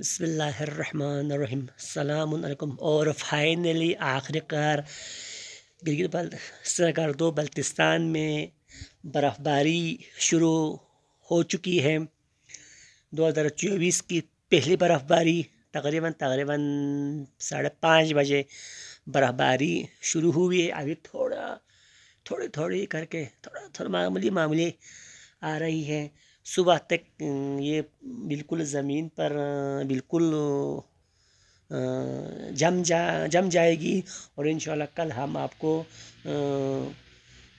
बसमीम अल्लाम और फाइनली आखिरकार गिरगिट बल दो बल्तिस्तान में बर्फ़बारी शुरू हो चुकी है 2024 की पहली बर्फ़बारी तकरीबन तकरीबन साढ़े पाँच बजे बर्फ़बारी शुरू हुई है अभी थोड़ा थोड़ी थोड़ी करके थोड़ा थोड़ा मामूली मामूली आ रही है सुबह तक ये बिल्कुल ज़मीन पर बिल्कुल जम जा जम जाएगी और इन कल हम आपको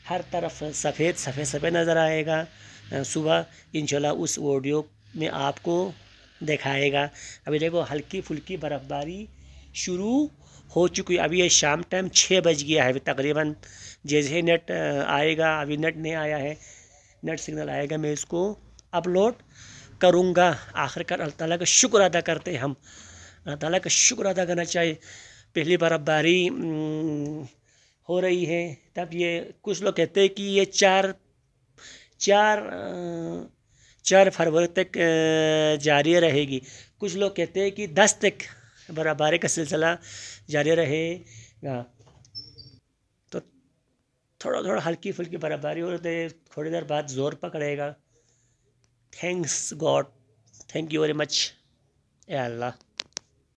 हर तरफ सफ़ेद सफ़ेद सफ़ेद नज़र आएगा सुबह इन उस ऑडियो में आपको दिखाएगा अभी देखो हल्की फुल्की बर्फ़बारी शुरू हो चुकी है अभी ये शाम टाइम छः बज गया है अभी तकरीबन जैसे नेट आएगा अभी नेट नहीं आया है नेट सिग्नल आएगा मैं इसको अपलोड करूँगा आखिरकार अल्लाह ताला का शुक्र अदा करते हम अल्लाह ताला का शुक्र अदा करना चाहिए पहली बर्फबारी हम्म, हो रही है तब ये कुछ लोग कहते हैं कि ये चार चार चार फरवरी तक जारी रहेगी कुछ लोग कहते हैं कि दस तक बर्फबारी का सिलसिला जारी रहेगा तो थोड़ा थोड़ा हल्की फुल्की बर्फबारी हो रही है थोड़ी देर बाद ज़ोर पकड़ेगा thanks god thank you very much allah